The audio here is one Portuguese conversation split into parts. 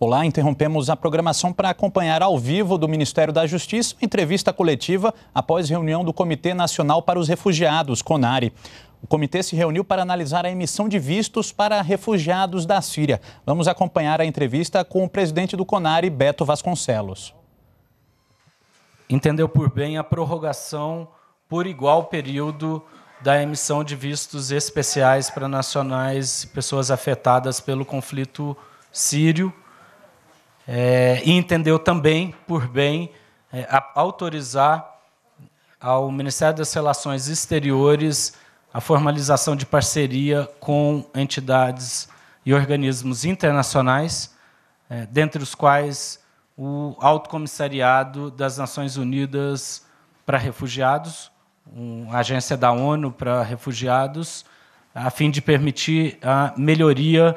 Olá, interrompemos a programação para acompanhar ao vivo do Ministério da Justiça entrevista coletiva após reunião do Comitê Nacional para os Refugiados, CONARE. O comitê se reuniu para analisar a emissão de vistos para refugiados da Síria. Vamos acompanhar a entrevista com o presidente do CONARE, Beto Vasconcelos. Entendeu por bem a prorrogação por igual período da emissão de vistos especiais para nacionais e pessoas afetadas pelo conflito sírio é, e entendeu também por bem é, a, autorizar ao Ministério das Relações Exteriores a formalização de parceria com entidades e organismos internacionais, é, dentre os quais o Alto Comissariado das Nações Unidas para Refugiados, uma agência da ONU para refugiados, a fim de permitir a melhoria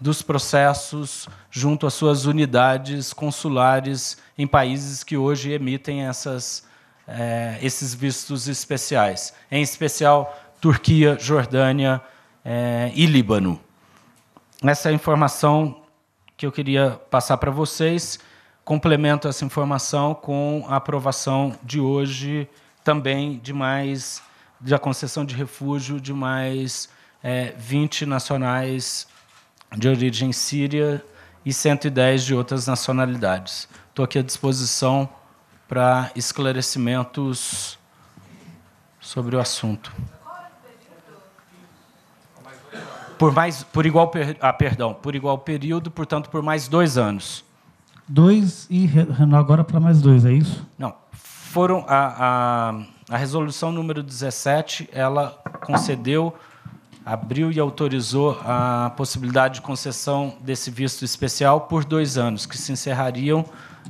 dos processos junto às suas unidades consulares em países que hoje emitem essas, é, esses vistos especiais, em especial Turquia, Jordânia é, e Líbano. Essa é a informação que eu queria passar para vocês. Complemento essa informação com a aprovação de hoje também de mais da concessão de refúgio de mais é, eh, 20 nacionais de origem síria e 110 de outras nacionalidades. Estou aqui à disposição para esclarecimentos sobre o assunto. Por mais, por igual, ah, perdão, por igual período, portanto, por mais dois anos. Dois e agora para mais dois, é isso? Não, foram a, a, a resolução número 17, ela concedeu abriu e autorizou a possibilidade de concessão desse visto especial por dois anos, que se encerrariam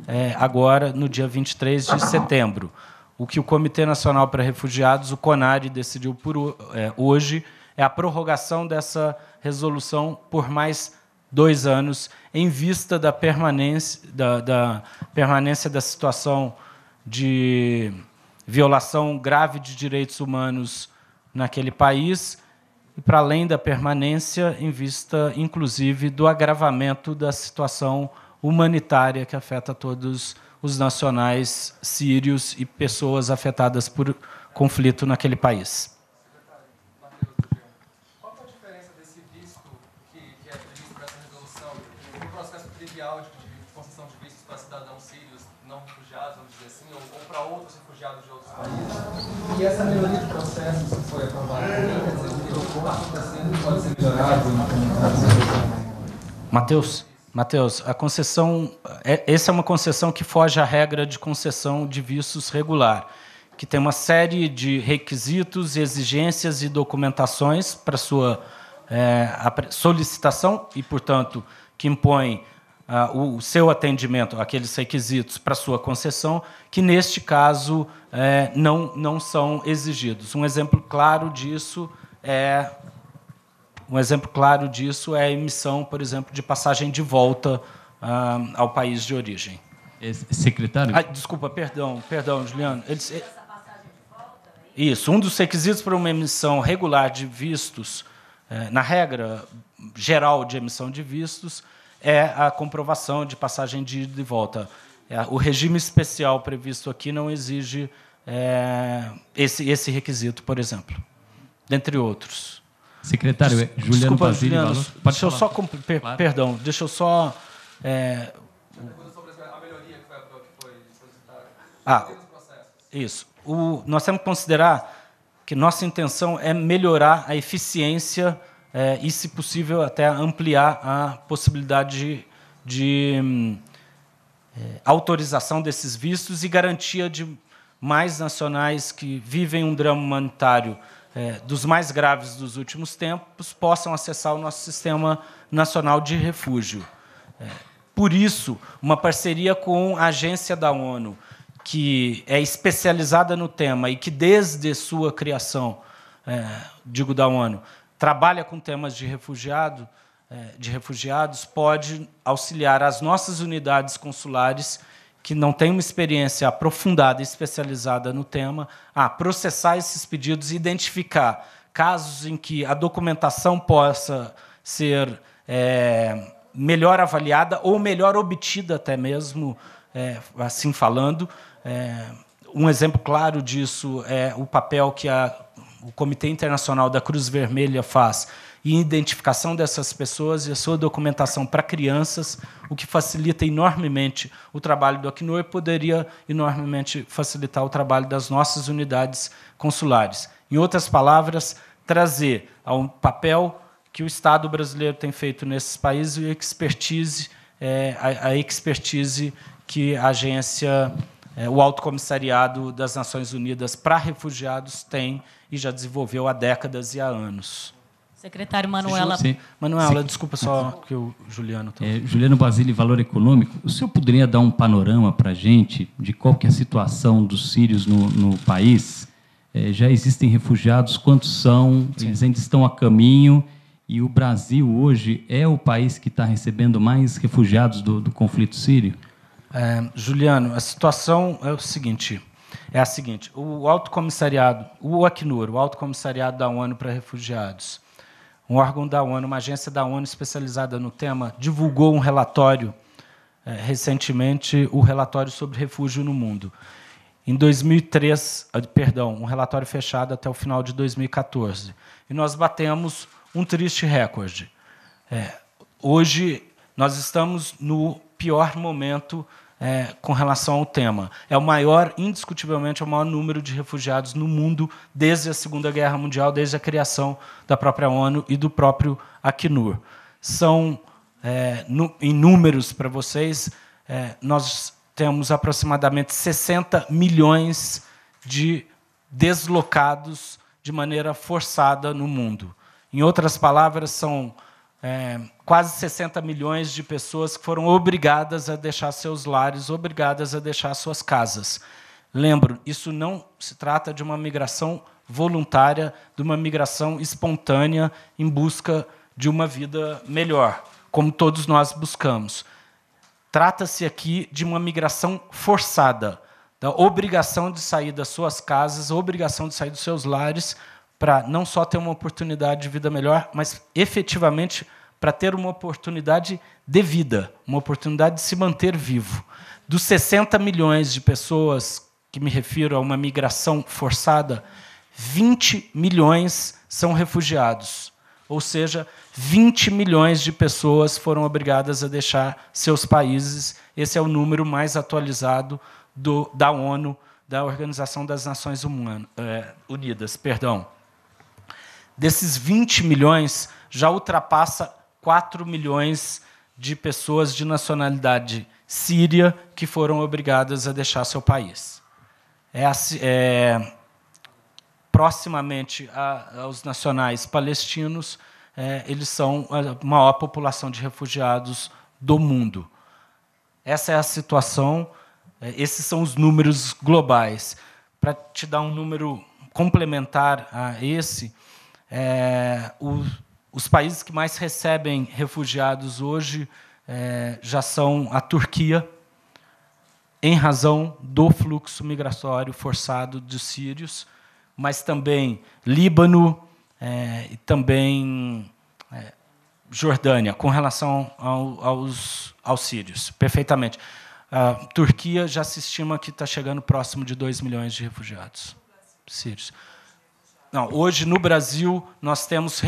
é, agora, no dia 23 de setembro. O que o Comitê Nacional para Refugiados, o CONARI, decidiu por, é, hoje é a prorrogação dessa resolução por mais dois anos, em vista da permanência da, da permanência da situação de violação grave de direitos humanos naquele país, e para além da permanência, em vista, inclusive, do agravamento da situação humanitária que afeta todos os nacionais sírios e pessoas afetadas por conflito naquele país. Mateus, Mateus, a concessão, é, essa é uma concessão que foge à regra de concessão de vistos regular, que tem uma série de requisitos, exigências e documentações para sua é, solicitação e, portanto, que impõe ah, o seu atendimento àqueles requisitos para sua concessão, que neste caso é, não, não são exigidos. Um exemplo claro disso é um exemplo claro disso é a emissão, por exemplo, de passagem de volta ah, ao país de origem. Secretário? Ah, desculpa, perdão, perdão, Juliano. Eles, eh, isso, um dos requisitos para uma emissão regular de vistos, eh, na regra geral de emissão de vistos, é a comprovação de passagem de ida e volta. É, o regime especial previsto aqui não exige eh, esse requisito, por exemplo, dentre outros. Secretário, é Des Juliano Desculpa, Basile Juliano, Balos, deixa falar. eu só per claro. perdão, deixa eu só é... Ah, isso. O, nós temos que considerar que nossa intenção é melhorar a eficiência é, e, se possível, até ampliar a possibilidade de, de é, autorização desses vistos e garantia de mais nacionais que vivem um drama humanitário é, dos mais graves dos últimos tempos possam acessar o nosso sistema nacional de refúgio. É, por isso, uma parceria com a agência da ONU, que é especializada no tema e que, desde sua criação, é, digo da ONU, trabalha com temas de refugiado, é, de refugiados, pode auxiliar as nossas unidades consulares que não tem uma experiência aprofundada e especializada no tema, a processar esses pedidos e identificar casos em que a documentação possa ser é, melhor avaliada ou melhor obtida até mesmo, é, assim falando. É, um exemplo claro disso é o papel que a, o Comitê Internacional da Cruz Vermelha faz e identificação dessas pessoas e a sua documentação para crianças, o que facilita enormemente o trabalho do Acnur e poderia enormemente facilitar o trabalho das nossas unidades consulares. Em outras palavras, trazer ao papel que o Estado brasileiro tem feito nesses países e expertise, é, a, a, expertise que a agência, é, o Alto Comissariado das Nações Unidas para Refugiados tem e já desenvolveu há décadas e há anos. Secretário Manuela. Sim. Manuela, Sim. desculpa só que o Juliano também. É, Juliano Basile, Valor Econômico. O senhor poderia dar um panorama para a gente de qual que é a situação dos sírios no, no país? É, já existem refugiados, quantos são? Sim. Eles ainda estão a caminho? E o Brasil hoje é o país que está recebendo mais refugiados do, do conflito sírio? É, Juliano, a situação é o seguinte é a seguinte: o Alto Comissariado, o Acnur, o Alto Comissariado da ONU para Refugiados, um órgão da ONU, uma agência da ONU especializada no tema, divulgou um relatório é, recentemente, o relatório sobre refúgio no mundo. Em 2003, ah, perdão, um relatório fechado até o final de 2014. E nós batemos um triste recorde. É, hoje nós estamos no pior momento é, com relação ao tema. É o maior, indiscutivelmente, é o maior número de refugiados no mundo desde a Segunda Guerra Mundial, desde a criação da própria ONU e do próprio Acnur. São, é, no, em números para vocês, é, nós temos aproximadamente 60 milhões de deslocados de maneira forçada no mundo. Em outras palavras, são é, quase 60 milhões de pessoas que foram obrigadas a deixar seus lares, obrigadas a deixar suas casas. Lembro, isso não se trata de uma migração voluntária, de uma migração espontânea em busca de uma vida melhor, como todos nós buscamos. Trata-se aqui de uma migração forçada, da obrigação de sair das suas casas, obrigação de sair dos seus lares, para não só ter uma oportunidade de vida melhor, mas efetivamente para ter uma oportunidade de vida, uma oportunidade de se manter vivo. Dos 60 milhões de pessoas que me refiro a uma migração forçada, 20 milhões são refugiados. Ou seja, 20 milhões de pessoas foram obrigadas a deixar seus países. Esse é o número mais atualizado do, da ONU, da Organização das Nações é, Unidas. Perdão. Desses 20 milhões, já ultrapassa 4 milhões de pessoas de nacionalidade síria que foram obrigadas a deixar seu país. É, é, proximamente a, aos nacionais palestinos, é, eles são a maior população de refugiados do mundo. Essa é a situação, é, esses são os números globais. Para te dar um número complementar a esse, é, o, os países que mais recebem refugiados hoje é, já são a Turquia, em razão do fluxo migratório forçado dos sírios, mas também Líbano é, e também é, Jordânia, com relação ao, aos, aos sírios, perfeitamente. A Turquia já se estima que está chegando próximo de 2 milhões de refugiados sírios. Não, hoje no Brasil nós temos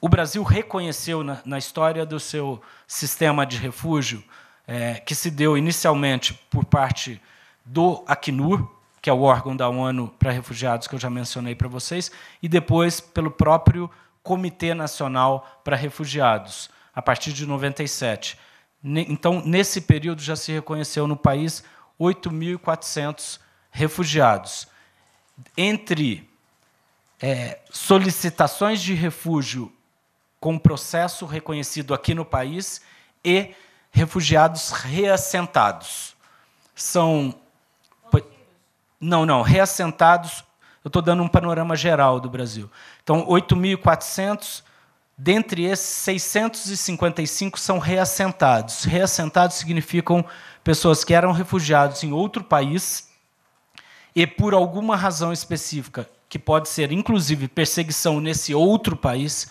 o Brasil reconheceu na, na história do seu sistema de refúgio é, que se deu inicialmente por parte do Acnur, que é o órgão da ONU para refugiados que eu já mencionei para vocês, e depois pelo próprio Comitê Nacional para Refugiados, a partir de 97. Então, nesse período já se reconheceu no país 8.400 refugiados. Entre é, solicitações de refúgio com processo reconhecido aqui no país e refugiados reassentados. São. Não, não, reassentados. Eu estou dando um panorama geral do Brasil. Então, 8.400, dentre esses, 655 são reassentados. Reassentados significam pessoas que eram refugiados em outro país e, por alguma razão específica, que pode ser inclusive perseguição nesse outro país,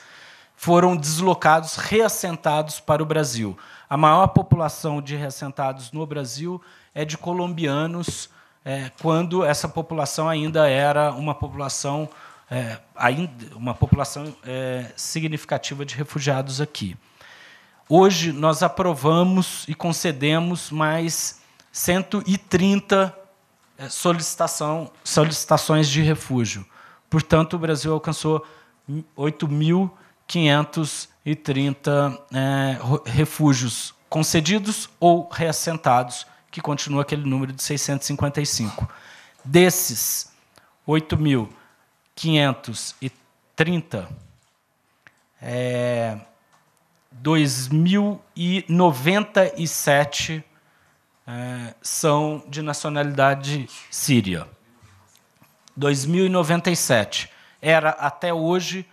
foram deslocados, reassentados para o Brasil. A maior população de reassentados no Brasil é de colombianos, é, quando essa população ainda era uma população é, ainda uma população é, significativa de refugiados aqui. Hoje nós aprovamos e concedemos mais 130 é, solicitação, solicitações de refúgio. Portanto, o Brasil alcançou 8.530 é, refúgios concedidos ou reassentados, que continua aquele número de 655. Desses 8.530, é, 2.097 é, são de nacionalidade síria. 2097. Era até hoje,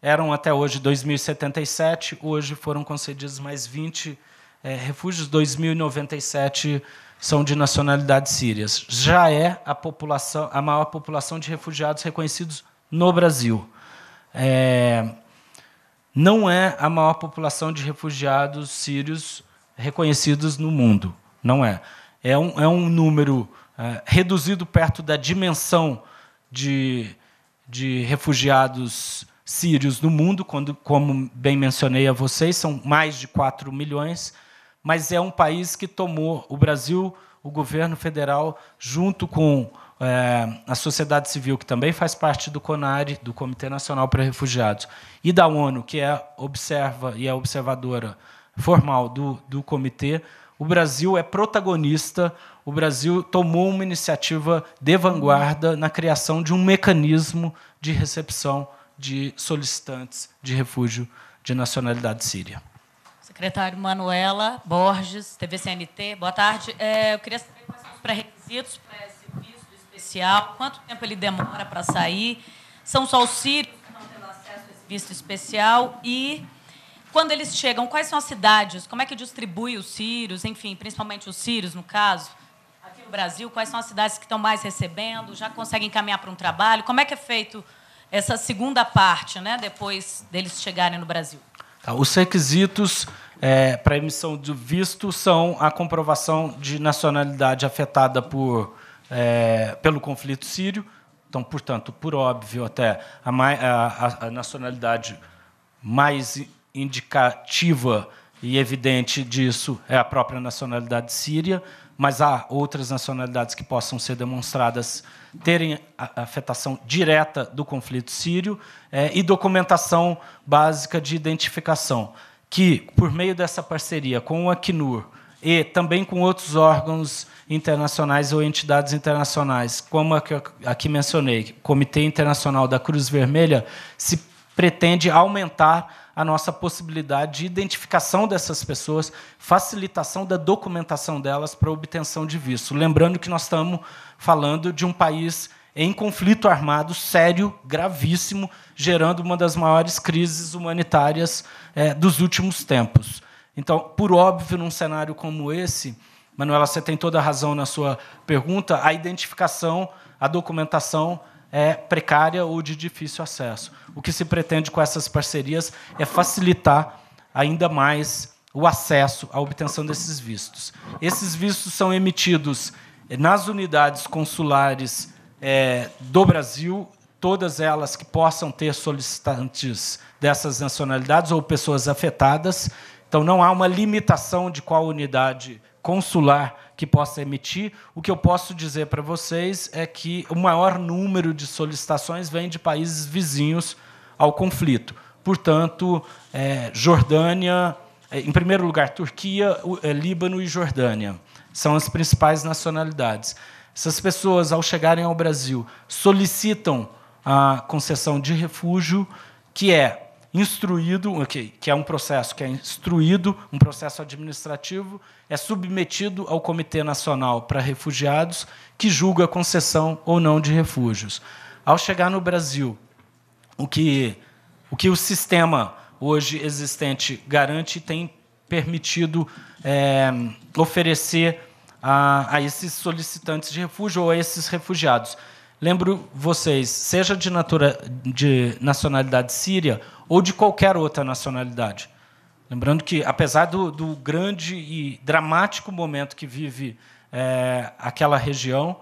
eram até hoje 2077, hoje foram concedidos mais 20 é, eh, refúgios, 2097 são de nacionalidade sírias. Já é a população, a maior população de refugiados reconhecidos no Brasil. É, não é a maior população de refugiados sírios reconhecidos no mundo. Não é. É um, é um número é, reduzido perto da dimensão de, de refugiados sírios no mundo, quando, como bem mencionei a vocês, são mais de 4 milhões, mas é um país que tomou o Brasil, o governo federal, junto com é, a sociedade civil, que também faz parte do CONARE, do Comitê Nacional para Refugiados, e da ONU, que é observa e é observadora formal do, do comitê, o Brasil é protagonista, o Brasil tomou uma iniciativa de vanguarda na criação de um mecanismo de recepção de solicitantes de refúgio de nacionalidade síria. Secretário Manuela Borges, TVCNT, boa tarde. É, eu queria saber quais são os pré-requisitos para esse visto especial, quanto tempo ele demora para sair, são só os sírios que não têm acesso a esse visto especial e quando eles chegam, quais são as cidades? Como é que distribui os sírios? Enfim, principalmente os sírios, no caso. Aqui no Brasil, quais são as cidades que estão mais recebendo? Já conseguem caminhar para um trabalho? Como é que é feito essa segunda parte, né, depois deles chegarem no Brasil? Tá, os requisitos é, para emissão do visto são a comprovação de nacionalidade afetada por, é, pelo conflito sírio. Então, portanto, por óbvio, até a, a, a nacionalidade mais indicativa e evidente disso é a própria nacionalidade síria, mas há outras nacionalidades que possam ser demonstradas terem afetação direta do conflito sírio é, e documentação básica de identificação, que, por meio dessa parceria com o Acnur e também com outros órgãos internacionais ou entidades internacionais, como a que aqui mencionei, Comitê Internacional da Cruz Vermelha, se pretende aumentar a nossa possibilidade de identificação dessas pessoas, facilitação da documentação delas para obtenção de visto. Lembrando que nós estamos falando de um país em conflito armado sério, gravíssimo, gerando uma das maiores crises humanitárias é, dos últimos tempos. Então, por óbvio, num cenário como esse, Manuela, você tem toda a razão na sua pergunta, a identificação, a documentação é, precária ou de difícil acesso. O que se pretende com essas parcerias é facilitar ainda mais o acesso à obtenção desses vistos. Esses vistos são emitidos nas unidades consulares é, do Brasil, todas elas que possam ter solicitantes dessas nacionalidades ou pessoas afetadas. Então, não há uma limitação de qual unidade consular que possa emitir. O que eu posso dizer para vocês é que o maior número de solicitações vem de países vizinhos ao conflito. Portanto, é, Jordânia, é, em primeiro lugar, Turquia, é, Líbano e Jordânia são as principais nacionalidades. Essas pessoas, ao chegarem ao Brasil, solicitam a concessão de refúgio, que é instruído, okay, que é um processo que é instruído, um processo administrativo, é submetido ao Comitê Nacional para Refugiados, que julga a concessão ou não de refúgios. Ao chegar no Brasil, o que o, que o sistema hoje existente garante tem permitido é, oferecer a, a esses solicitantes de refúgio ou a esses refugiados Lembro vocês, seja de, natura, de nacionalidade síria ou de qualquer outra nacionalidade. Lembrando que, apesar do, do grande e dramático momento que vive é, aquela região,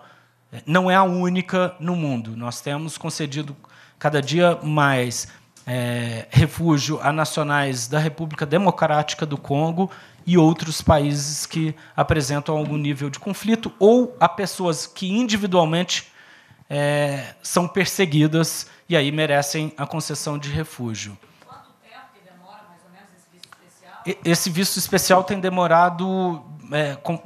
é, não é a única no mundo. Nós temos concedido cada dia mais é, refúgio a nacionais da República Democrática do Congo e outros países que apresentam algum nível de conflito ou a pessoas que individualmente é, são perseguidas e aí merecem a concessão de refúgio. Quanto tempo que demora, mais ou menos, esse visto especial? Esse visto especial tem demorado, é, com,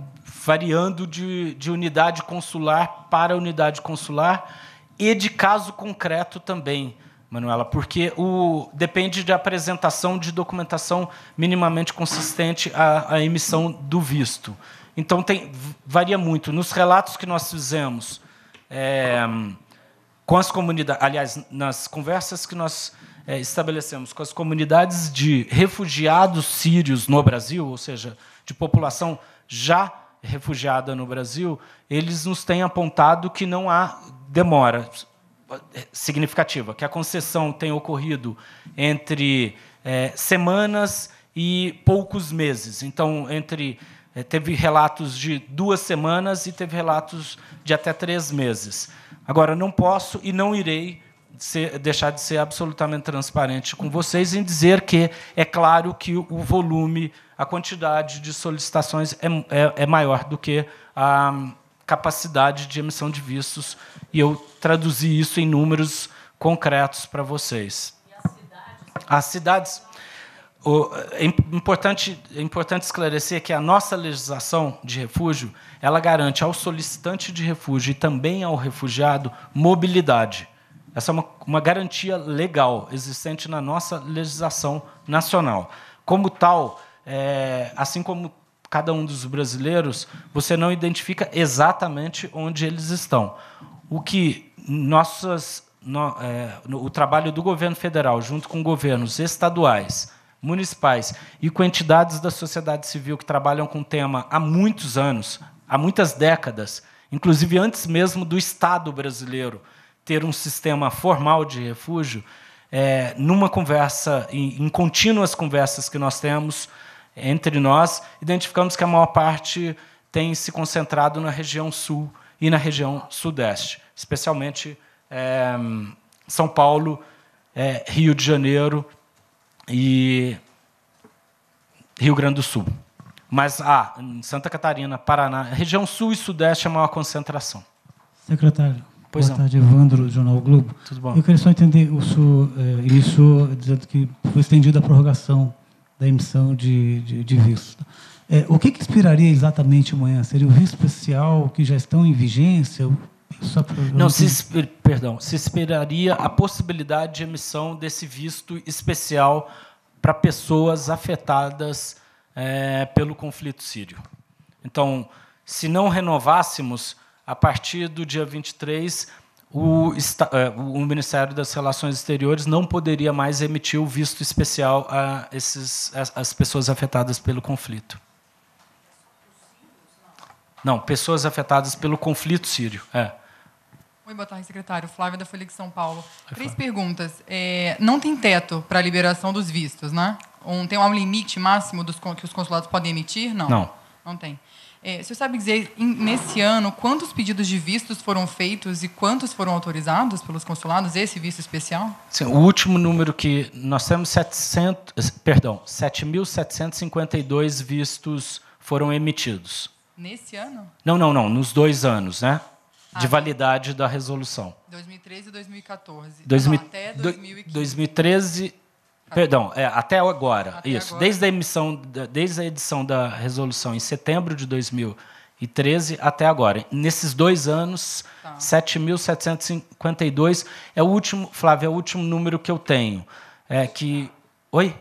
variando de, de unidade consular para unidade consular e de caso concreto também. Manuela, porque o, depende da de apresentação de documentação minimamente consistente à, à, emissão do visto. Então, tem, varia muito. Nos relatos que nós fizemos, é, com as comunidades, aliás, nas conversas que nós é, estabelecemos com as comunidades de refugiados sírios no Brasil, ou seja, de população já refugiada no Brasil, eles nos têm apontado que não há demora é, significativa, que a concessão tem ocorrido entre é, semanas e poucos meses. Então, entre é, teve relatos de duas semanas e teve relatos de até três meses. Agora, não posso e não irei ser, deixar de ser absolutamente transparente com vocês em dizer que é claro que o volume, a quantidade de solicitações é, é, é maior do que a capacidade de emissão de vistos, e eu traduzi isso em números concretos para vocês. E as cidades? As cidades o, é, importante, é importante esclarecer que a nossa legislação de refúgio ela garante ao solicitante de refúgio e também ao refugiado mobilidade. Essa é uma, uma garantia legal existente na nossa legislação nacional. Como tal, é, assim como cada um dos brasileiros, você não identifica exatamente onde eles estão. O que nossas, no, é, no, o trabalho do governo federal, junto com governos estaduais, municipais e com entidades da sociedade civil que trabalham com o tema há muitos anos, há muitas décadas, inclusive antes mesmo do Estado brasileiro ter um sistema formal de refúgio, é, numa conversa, em, em contínuas conversas que nós temos entre nós, identificamos que a maior parte tem se concentrado na região sul e na região sudeste, especialmente é, São Paulo, é, Rio de Janeiro e Rio Grande do Sul. Mas há ah, em Santa Catarina, Paraná, região sul e sudeste é a maior concentração. Secretário, pois boa não. tarde, Evandro, Jornal Globo. Tudo bom? Eu queria só entender, o eh, senhor é, iniciou dizendo que foi estendida a prorrogação da emissão de, de, de visto. Tá? É, eh, o que, que expiraria exatamente amanhã? Seria o visto especial que já estão em vigência? Não se perdão, se esperaria a possibilidade de emissão desse visto especial para pessoas afetadas é, pelo conflito sírio. Então, se não renovássemos a partir do dia 23, o, eh, o Ministério das Relações Exteriores não poderia mais emitir o visto especial a, esses, as pessoas afetadas pelo conflito. Não, pessoas afetadas pelo conflito sírio. É. Oi, boa tarde, secretário. Flávia da Folha de São Paulo. Oi, Três perguntas. É, não tem teto para a liberação dos vistos, né? Um, tem um limite máximo dos, que os consulados podem emitir? Não. Não. Não tem. É, o senhor sabe dizer, in, nesse ano, quantos pedidos de vistos foram feitos e quantos foram autorizados pelos consulados, esse visto especial? Sim, o último número que nós temos, 700, perdão, 7.752 vistos foram emitidos. Nesse ano? Não, não, não. Nos dois anos, né? Ah, de validade da resolução. 2013 e 2014. não, até 2015. 2013. Tá. Perdão, é, até agora. Até isso. Agora. Desde, a emissão, desde a edição da resolução em setembro de 2013 até agora. Nesses dois anos, tá. 7.752 é o último, Flávio, é o último número que eu tenho. É que. Oi?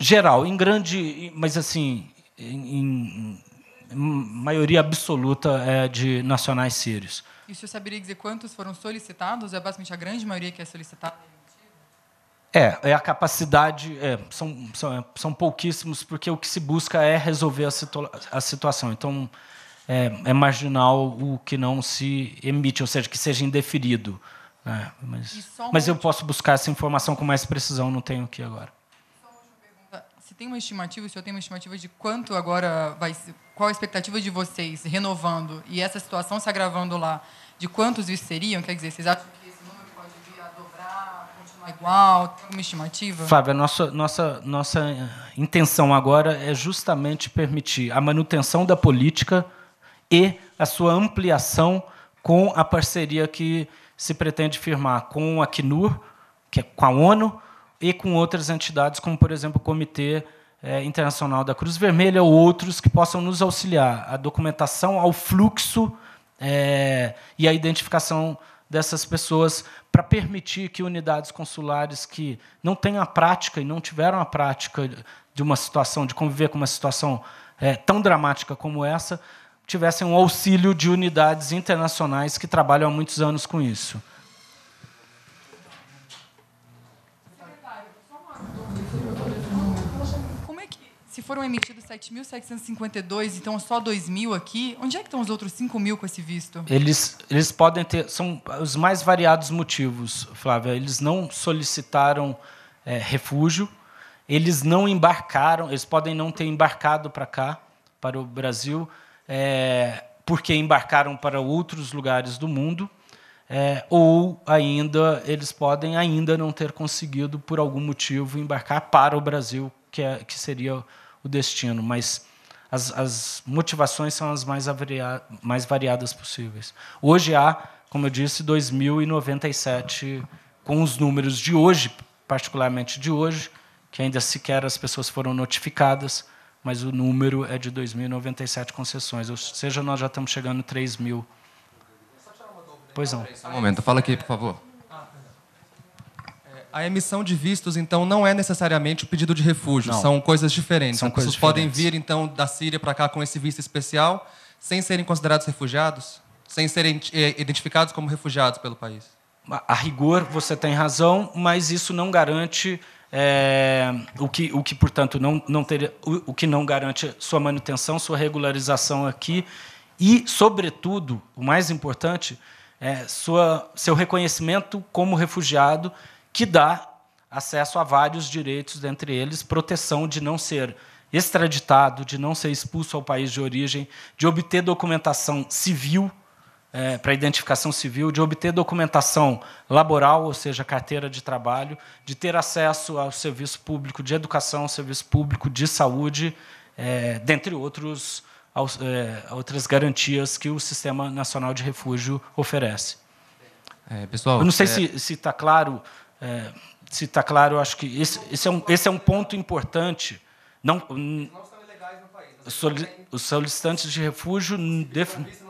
Geral, assim. em grande. Mas assim, em, em maioria absoluta é, de nacionais sírios. E o senhor saberia dizer quantos foram solicitados? É basicamente a grande maioria que é solicitada? É, é a capacidade. É, são, são, é, são pouquíssimos, porque o que se busca é resolver a, situa a situação. Então, é, é, marginal o que não se emite, ou seja, que seja indeferido. Né? Mas, um mas eu posso buscar essa informação com mais precisão, não tenho aqui agora tem uma estimativa, o senhor tem uma estimativa de quanto agora vai qual a expectativa de vocês renovando e essa situação se agravando lá, de quantos isso seriam? Quer dizer, vocês acham que esse número pode vir a dobrar, continuar igual? Tem uma estimativa? Fábio, a nossa, nossa, nossa intenção agora é justamente permitir a manutenção da política e a sua ampliação com a parceria que se pretende firmar com a Acnur, que é com a ONU, e com outras entidades, como, por exemplo, o Comitê é, Internacional da Cruz Vermelha ou outros que possam nos auxiliar à documentação, ao fluxo é, e à identificação dessas pessoas para permitir que unidades consulares que não tenham a prática e não tiveram a prática de uma situação, de conviver com uma situação é, tão dramática como essa, tivessem um auxílio de unidades internacionais que trabalham há muitos anos com isso. se foram emitidos 7.752 então só mil aqui, onde é que estão os outros mil com esse visto? Eles, eles podem ter, são os mais variados motivos, Flávia. Eles não solicitaram é, refúgio, eles não embarcaram, eles podem não ter embarcado para cá, para o Brasil, é, porque embarcaram para outros lugares do mundo, é, ou ainda eles podem ainda não ter conseguido, por algum motivo, embarcar para o Brasil, que, é, que seria o destino, mas as, as motivações são as mais, avaria, mais variadas possíveis. Hoje há, como eu disse, 2097 com os números de hoje, particularmente de hoje, que ainda sequer as pessoas foram notificadas, mas o número é de 2.097 concessões, ou seja, nós já estamos chegando a 3000. mil. Pois então, não. Só um momento, fala aqui, por favor a emissão de vistos, então, não é necessariamente o pedido de refúgio, não. são coisas diferentes. São As coisas pessoas diferentes. podem vir, então, da Síria para cá com esse visto especial, sem serem considerados refugiados, sem serem eh, identificados como refugiados pelo país. A rigor, você tem razão, mas isso não garante é, o, que, o que, portanto, não, não o, o que não garante sua manutenção, sua regularização aqui e, sobretudo, o mais importante, é sua, seu reconhecimento como refugiado que dá acesso a vários direitos, dentre eles proteção de não ser extraditado, de não ser expulso ao país de origem, de obter documentação civil é, para identificação civil, de obter documentação laboral, ou seja, carteira de trabalho, de ter acesso ao serviço público de educação, serviço público de saúde, é, dentre outros, aos, é, outras garantias que o Sistema Nacional de Refúgio oferece. É, pessoal, Eu não sei é se está claro é, se está claro, eu acho que esse, esse, é um, esse é um ponto importante. Não, os né? solicitantes de refúgio. oficialmente.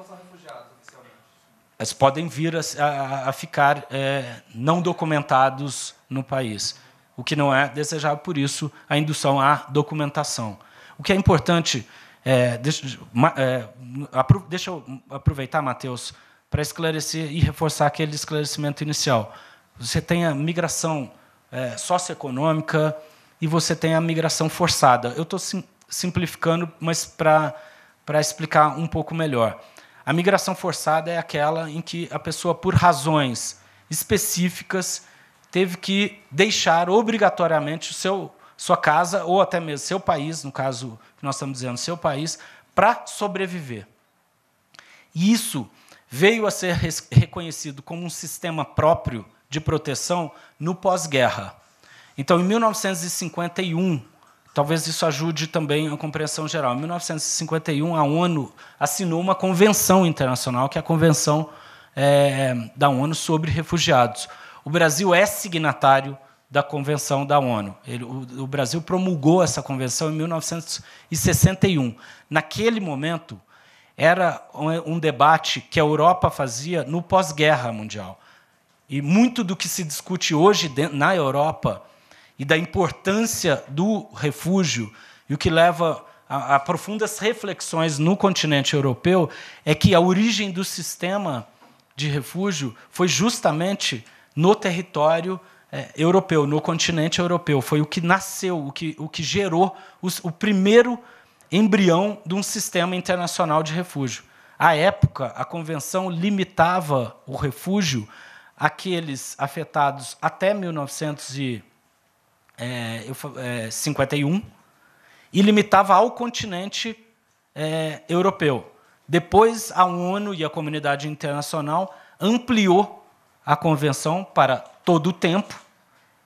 Eles podem vir a, a, a ficar é, não documentados no país, o que não é desejável, por isso, a indução à documentação. O que é importante. É, deixa, é, deixa eu aproveitar, Matheus, para esclarecer e reforçar aquele esclarecimento inicial. Você tem a migração é, socioeconômica e você tem a migração forçada. Eu estou sim, simplificando, mas para explicar um pouco melhor. A migração forçada é aquela em que a pessoa, por razões específicas, teve que deixar obrigatoriamente o seu, sua casa ou até mesmo seu país, no caso que nós estamos dizendo, seu país, para sobreviver. E isso veio a ser reconhecido como um sistema próprio de proteção no pós-guerra. Então, em 1951, talvez isso ajude também a compreensão geral, em 1951, a ONU assinou uma convenção internacional, que é a Convenção é, da ONU sobre Refugiados. O Brasil é signatário da Convenção da ONU. Ele, o, o Brasil promulgou essa convenção em 1961. Naquele momento, era um debate que a Europa fazia no pós-guerra mundial. E muito do que se discute hoje na Europa e da importância do refúgio e o que leva a, a profundas reflexões no continente europeu é que a origem do sistema de refúgio foi justamente no território é, europeu, no continente europeu. Foi o que nasceu, o que, o que gerou os, o primeiro embrião de um sistema internacional de refúgio. À época, a convenção limitava o refúgio aqueles afetados até 1951 é, é, e limitava ao continente é, europeu. Depois, a ONU e a comunidade internacional ampliou a convenção para todo o tempo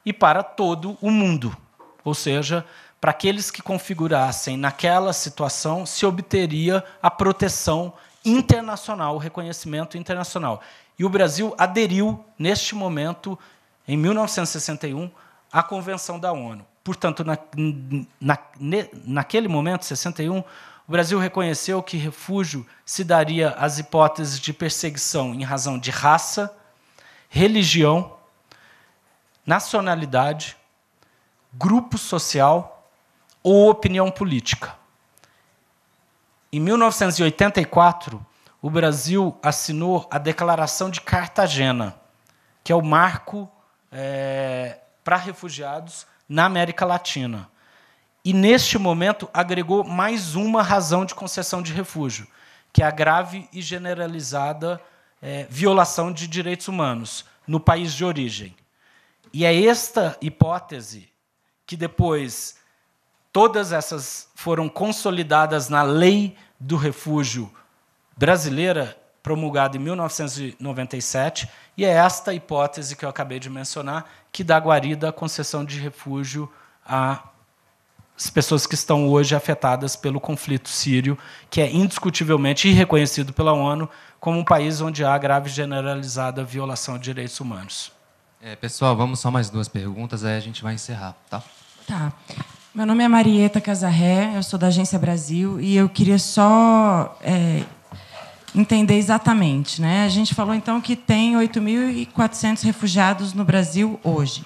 e para todo o mundo. Ou seja, para aqueles que configurassem naquela situação, se obteria a proteção internacional, o reconhecimento internacional. E o Brasil aderiu, neste momento, em 1961, à Convenção da ONU. Portanto, na, na, naquele momento, 61, o Brasil reconheceu que refúgio se daria às hipóteses de perseguição em razão de raça, religião, nacionalidade, grupo social ou opinião política. Em 1984, o Brasil assinou a Declaração de Cartagena, que é o marco é, para refugiados na América Latina. E, neste momento, agregou mais uma razão de concessão de refúgio, que é a grave e generalizada é, violação de direitos humanos no país de origem. E é esta hipótese que depois todas essas foram consolidadas na lei do refúgio brasileira, promulgada em 1997, e é esta hipótese que eu acabei de mencionar que dá guarida à concessão de refúgio às pessoas que estão hoje afetadas pelo conflito sírio, que é indiscutivelmente reconhecido pela ONU como um país onde há grave e generalizada violação de direitos humanos. É, pessoal, vamos só mais duas perguntas, aí a gente vai encerrar, tá? Tá. Meu nome é Marieta Casarré, eu sou da Agência Brasil e eu queria só é, entender exatamente. Né? A gente falou, então, que tem 8.400 refugiados no Brasil hoje.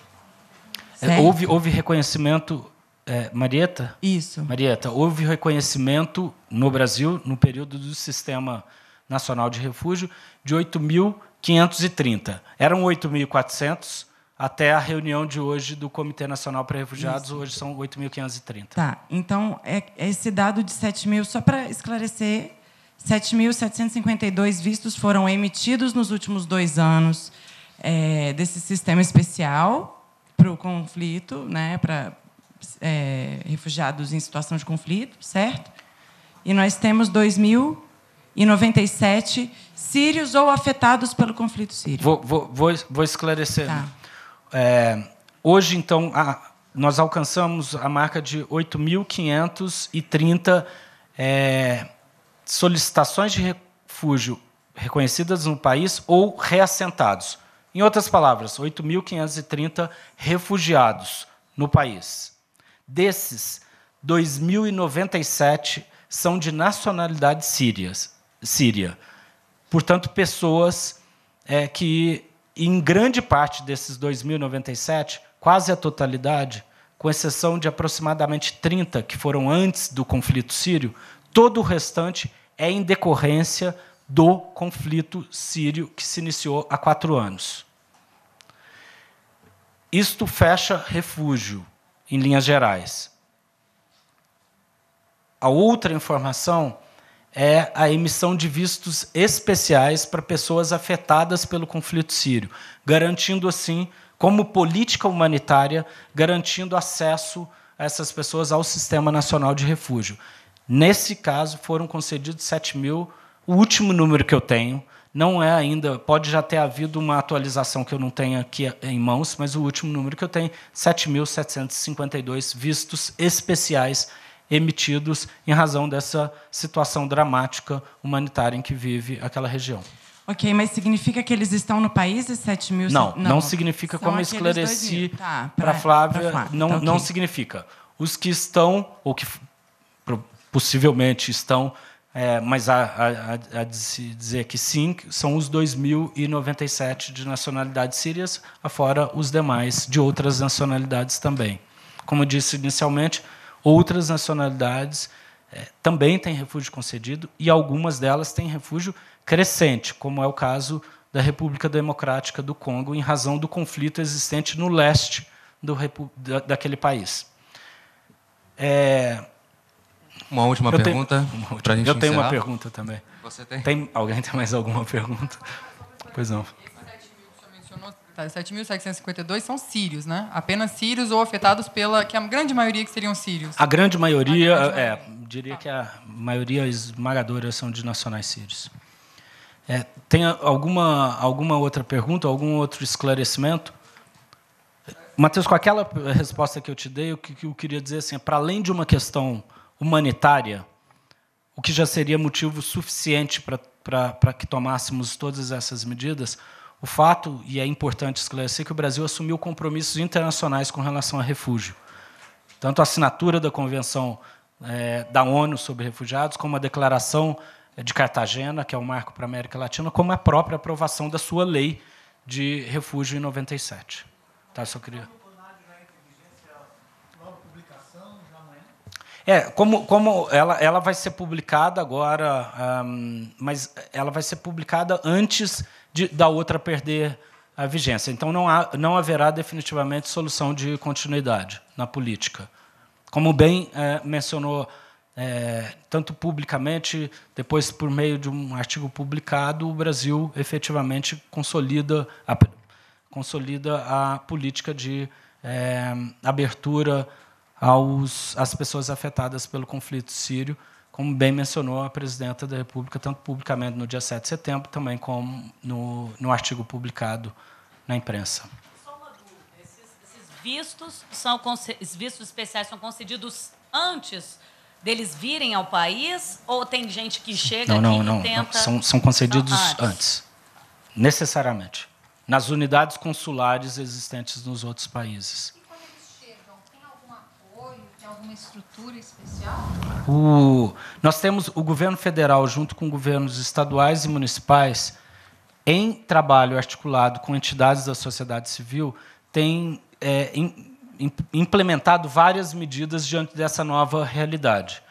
É, houve, houve reconhecimento é, Marieta? Isso. Marieta, houve reconhecimento no Brasil, no período do Sistema Nacional de Refúgio, de 8.530. Eram 8.400 até a reunião de hoje do Comitê Nacional para Refugiados, Isso. hoje são 8.530. Tá, então é, é, esse dado de 7.000, mil, só para esclarecer, 7.752 vistos foram emitidos nos últimos dois anos é, desse sistema especial para o conflito, né, para é, refugiados em situação de conflito, certo? E nós temos 2.097 sírios ou afetados pelo conflito sírio. Vou, vou, vou, vou esclarecer. Né? Tá. É, hoje, então, a, nós alcançamos a marca de 8.530 é, solicitações de refúgio reconhecidas no país ou reassentados. Em outras palavras, 8.530 refugiados no país. Desses, 2.097 são de nacionalidade sírias, síria. Portanto, pessoas é, que, em grande parte desses 2.097, quase a totalidade, com exceção de aproximadamente 30 que foram antes do conflito sírio, Todo o restante é em decorrência do conflito sírio que se iniciou há quatro anos. Isto fecha refúgio, em linhas gerais. A outra informação é a emissão de vistos especiais para pessoas afetadas pelo conflito sírio, garantindo assim, como política humanitária, garantindo acesso a essas pessoas ao Sistema Nacional de Refúgio. Nesse caso, foram concedidos 7 mil. O último número que eu tenho não é ainda, pode já ter havido uma atualização que eu não tenho aqui em mãos, mas o último número que eu tenho, 7.752 vistos especiais emitidos em razão dessa situação dramática humanitária em que vive aquela região. Ok, mas significa que eles estão no país, esses 7 mil? Não, não, não significa, como eu esclareci para tá, Flávia, pra Flávia. Não, então okay. não significa. Os que estão, ou que possivelmente estão, é, mas há, há, há, de se dizer que sim, são os 2.097 de nacionalidades sírias, afora os demais de outras nacionalidades também. Como eu disse inicialmente, outras nacionalidades é, também têm refúgio concedido e algumas delas têm refúgio crescente, como é o caso da República Democrática do Congo, em razão do conflito existente no leste do, da, daquele país. É, uma última eu pergunta gente Eu tenho encerrar. uma pergunta também. Você tem? tem? Alguém tem mais alguma pergunta? Pois não. 7.752 tá, são sírios, né? Apenas sírios ou afetados pela. que a grande maioria que seriam sírios. A grande maioria, a grande é, maioria. é, diria ah. que a maioria esmagadora são de nacionais sírios. É, tem alguma, alguma outra pergunta, algum outro esclarecimento? Matheus, com aquela resposta que eu te dei, o que eu queria dizer assim, é, para além de uma questão humanitária, o que já seria motivo suficiente para que tomássemos todas essas medidas, o fato, e é importante esclarecer, que o Brasil assumiu compromissos internacionais com relação a refúgio. Tanto a assinatura da Convenção é, da ONU sobre refugiados, como a Declaração eh, de Cartagena, que é o um marco para a América Latina, como a própria aprovação da sua lei de refúgio em 97. Tá, só queria... É, como, como ela, ela vai ser publicada agora, um, mas ela vai ser publicada antes de, da outra perder a vigência. Então não, há, não haverá definitivamente solução de continuidade na política. Como bem é, mencionou, é, tanto publicamente, depois por meio de um artigo publicado, o Brasil efetivamente consolida a, consolida a política de é, abertura aos, às pessoas afetadas pelo conflito sírio, como bem mencionou a presidenta da República, tanto publicamente no dia 7 de setembro, também como no, no artigo publicado na imprensa. Só uma dúvida. Esses, esses vistos, são, esses vistos especiais são concedidos antes deles virem ao país ou tem gente que chega não, não, não, tenta... não, São, são concedidos antes. antes, necessariamente, nas unidades consulares existentes nos outros países alguma estrutura especial? O, nós temos o governo federal, junto com governos estaduais e municipais, em trabalho articulado com entidades da sociedade civil, tem é, in, implementado várias medidas diante dessa nova realidade.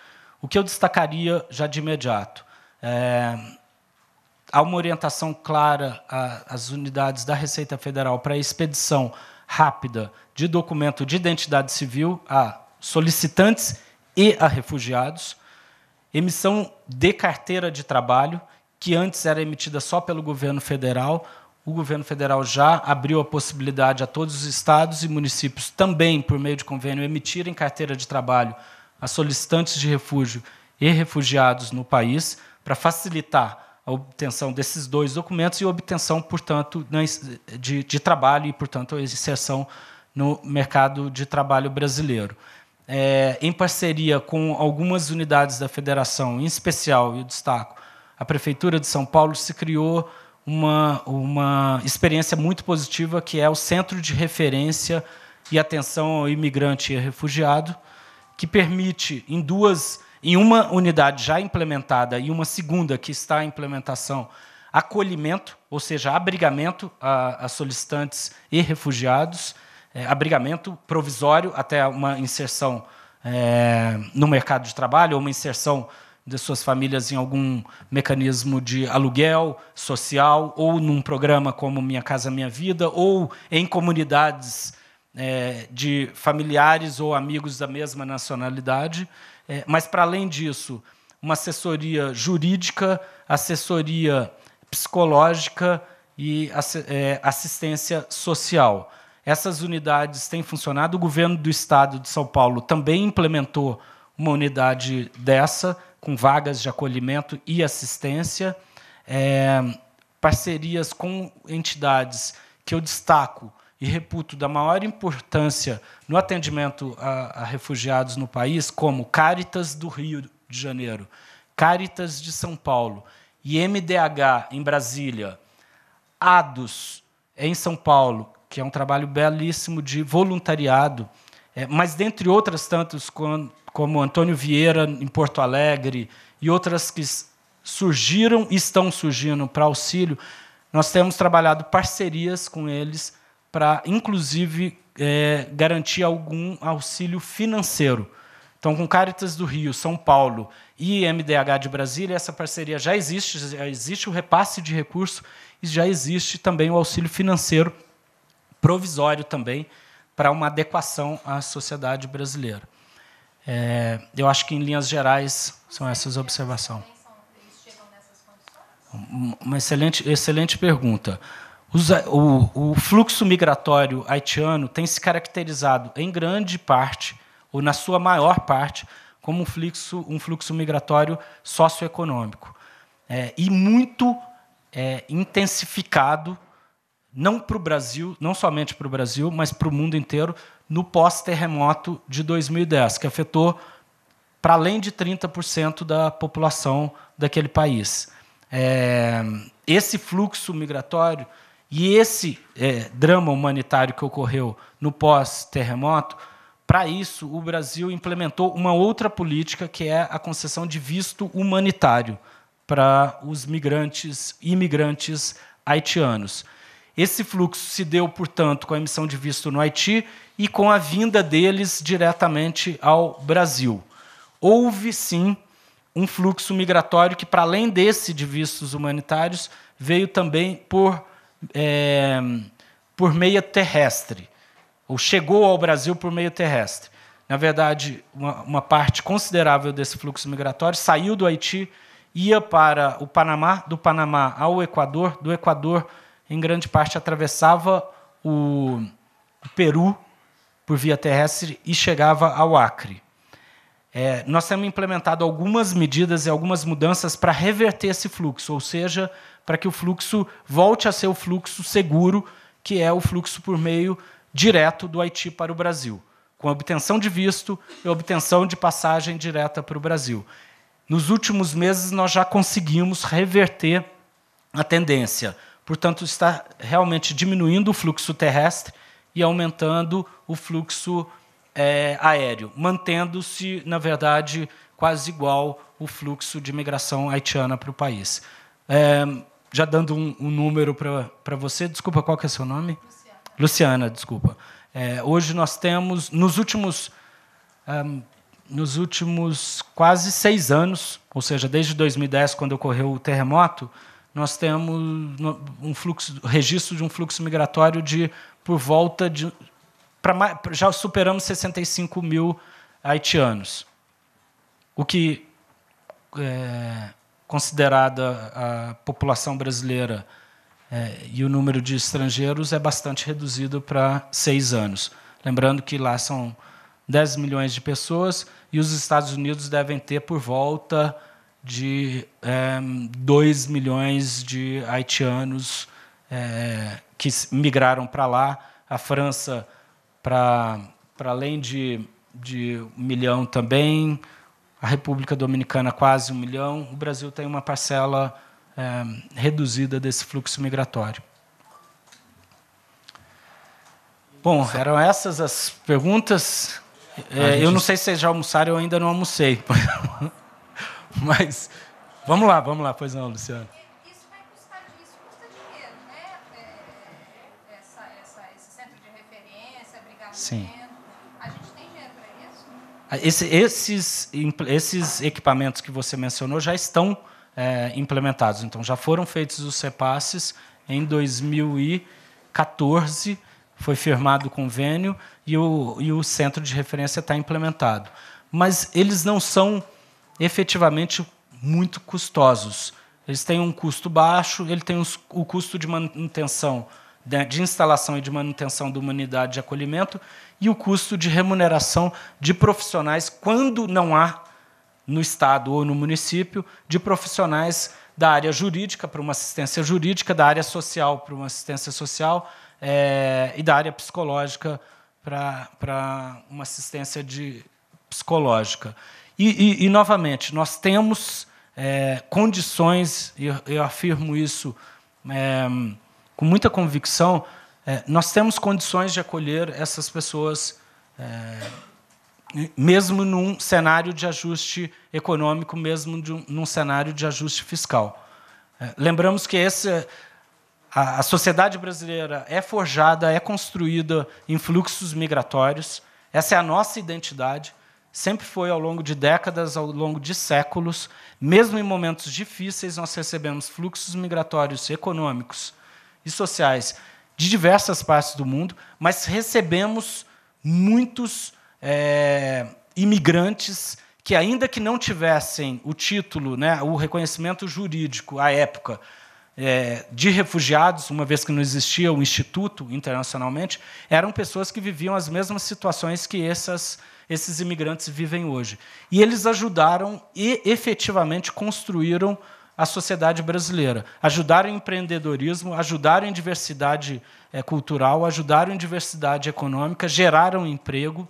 O que eu destacaria já de imediato? É, há uma orientação clara às unidades da Receita Federal para a expedição rápida de documento de identidade civil a solicitantes e a refugiados, emissão de carteira de trabalho, que antes era emitida só pelo governo federal. O governo federal já abriu a possibilidade a todos os estados e municípios também, por meio de convênio, emitirem carteira de trabalho a solicitantes de refúgio e refugiados no país, para facilitar a obtenção desses dois documentos e obtenção, portanto, de, de trabalho e, portanto, a inserção no mercado de trabalho brasileiro é, em parceria com algumas unidades da federação, em especial, e destaco, a Prefeitura de São Paulo se criou uma, uma experiência muito positiva, que é o Centro de Referência e Atenção ao Imigrante e Refugiado, que permite, em duas, em uma unidade já implementada e uma segunda que está em implementação, acolhimento, ou seja, abrigamento a, a solicitantes e refugiados, é, abrigamento provisório até uma inserção é, no mercado de trabalho ou uma inserção de suas famílias em algum mecanismo de aluguel social ou num programa como Minha Casa Minha Vida ou em comunidades é, de familiares ou amigos da mesma nacionalidade. É, mas, para além disso, uma assessoria jurídica, assessoria psicológica e é, assistência social. Essas unidades têm funcionado. O governo do estado de São Paulo também implementou uma unidade dessa, com vagas de acolhimento e assistência, é, parcerias com entidades que eu destaco e reputo da maior importância no atendimento a, a refugiados no país, como Caritas do Rio de Janeiro, Caritas de São Paulo, e MDH em Brasília, ADOS em São Paulo que é um trabalho belíssimo de voluntariado, é, mas dentre outras tantas, como, Antônio Vieira em Porto Alegre e outras que surgiram e estão surgindo para auxílio, nós temos trabalhado parcerias com eles para, inclusive, é, garantir algum auxílio financeiro. Então, com Caritas do Rio, São Paulo e MDH de Brasília, essa parceria já existe, já existe o repasse de recurso e já existe também o auxílio financeiro provisório também para uma adequação à sociedade brasileira. É, eu acho que, em linhas gerais, são essas observações. Uma excelente, excelente pergunta. o, o fluxo migratório haitiano tem se caracterizado, em grande parte, ou na sua maior parte, como um fluxo, um fluxo migratório socioeconômico. É, e muito é, intensificado não para o Brasil, não somente para o Brasil, mas para o mundo inteiro, no pós-terremoto de 2010, que afetou para além de 30% da população daquele país. É, esse fluxo migratório e esse é, drama humanitário que ocorreu no pós-terremoto, para isso, o Brasil implementou uma outra política, que é a concessão de visto humanitário para os migrantes, imigrantes haitianos. Esse fluxo se deu, portanto, com a emissão de visto no Haiti e com a vinda deles diretamente ao Brasil. Houve, sim, um fluxo migratório que, para além desse de vistos humanitários, veio também por, é, por meio terrestre, ou chegou ao Brasil por meio terrestre. Na verdade, uma, uma parte considerável desse fluxo migratório saiu do Haiti, ia para o Panamá, do Panamá ao Equador, do Equador em grande parte atravessava o Peru por via terrestre e chegava ao Acre. É, nós temos implementado algumas medidas e algumas mudanças para reverter esse fluxo, ou seja, para que o fluxo volte a ser o fluxo seguro, que é o fluxo por meio direto do Haiti para o Brasil, com obtenção de visto e obtenção de passagem direta para o Brasil. Nos últimos meses, nós já conseguimos reverter a tendência. Portanto, está realmente diminuindo o fluxo terrestre e aumentando o fluxo é, aéreo, mantendo-se, na verdade, quase igual o fluxo de migração haitiana para o país. É, já dando um, um número para você, desculpa, qual que é seu nome? Luciana, Luciana desculpa. É, hoje nós temos, nos últimos, um, é, nos últimos quase seis anos, ou seja, desde 2010, quando ocorreu o terremoto, nós temos um fluxo, registro de um fluxo migratório de por volta de. Pra, já superamos 65 mil haitianos. O que, é, considerada a população brasileira é, e o número de estrangeiros, é bastante reduzido para seis anos. Lembrando que lá são 10 milhões de pessoas e os Estados Unidos devem ter por volta de é, 2 milhões de haitianos é, que migraram para lá. A França, para além de, de um milhão também, a República Dominicana, quase um milhão. O Brasil tem uma parcela é, reduzida desse fluxo migratório. Bom, eram essas as perguntas. É, eu não sei se vocês já almoçaram, eu ainda não almocei. Mas vamos lá, vamos lá, pois não, Luciano. Isso vai custar dinheiro, né? É, é, esse centro de referência, Sim. A gente tem dinheiro para isso? Ah, esse, esses, esses equipamentos que você mencionou já estão é, implementados. Então, já foram feitos os repasses em 2014 foi firmado o convênio e o, e o centro de referência está implementado. Mas eles não são efetivamente muito custosos. Eles têm um custo baixo, ele tem os, o custo de manutenção, né, de instalação e de manutenção da humanidade de acolhimento e o custo de remuneração de profissionais quando não há no estado ou no município de profissionais da área jurídica para uma assistência jurídica, da área social para uma assistência social é, e da área psicológica para, para uma assistência de psicológica. E, e, e novamente, nós temos é, condições, e eu, eu, afirmo isso é, com muita convicção, é, nós temos condições de acolher essas pessoas, é, mesmo num cenário de ajuste econômico, mesmo um, num cenário de ajuste fiscal. É, lembramos que esse, a, a sociedade brasileira é forjada, é construída em fluxos migratórios, essa é a nossa identidade sempre foi ao longo de décadas, ao longo de séculos, mesmo em momentos difíceis, nós recebemos fluxos migratórios econômicos e sociais de diversas partes do mundo, mas recebemos muitos é, imigrantes que, ainda que não tivessem o título, né, o reconhecimento jurídico à época é, de refugiados, uma vez que não existia o um instituto internacionalmente, eram pessoas que viviam as mesmas situações que essas esses imigrantes vivem hoje. E eles ajudaram e efetivamente construíram a sociedade brasileira. Ajudaram em empreendedorismo, ajudaram em diversidade é, cultural, ajudaram em diversidade econômica, geraram emprego,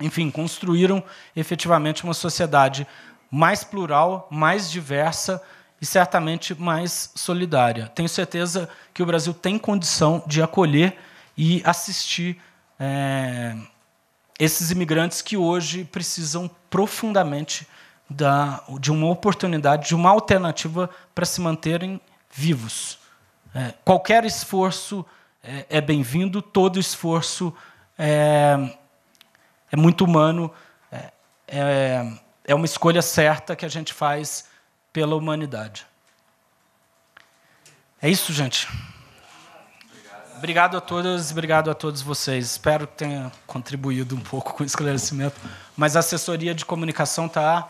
enfim, construíram efetivamente uma sociedade mais plural, mais diversa e certamente mais solidária. Tenho certeza que o Brasil tem condição de acolher e assistir. É, esses imigrantes que hoje precisam profundamente da, de uma oportunidade, de uma alternativa para se manterem vivos. É, qualquer esforço é, é bem-vindo, todo esforço é, é muito humano, é, é, é uma escolha certa que a gente faz pela humanidade. É isso, gente obrigado a todas, obrigado a todos vocês. Espero que tenha contribuído um pouco com o esclarecimento. Mas a assessoria de comunicação está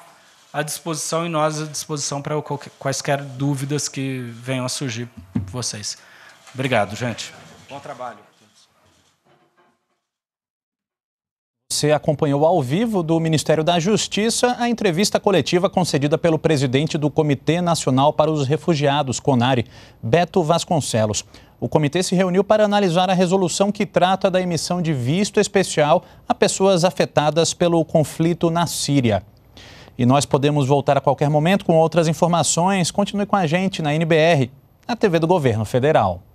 à disposição e nós à disposição para quaisquer dúvidas que venham a surgir para vocês. Obrigado, gente. Bom trabalho. Você acompanhou ao vivo do Ministério da Justiça a entrevista coletiva concedida pelo presidente do Comitê Nacional para os Refugiados, CONARE, Beto Vasconcelos o comitê se reuniu para analisar a resolução que trata da emissão de visto especial a pessoas afetadas pelo conflito na Síria. E nós podemos voltar a qualquer momento com outras informações. Continue com a gente na NBR, a TV do Governo Federal.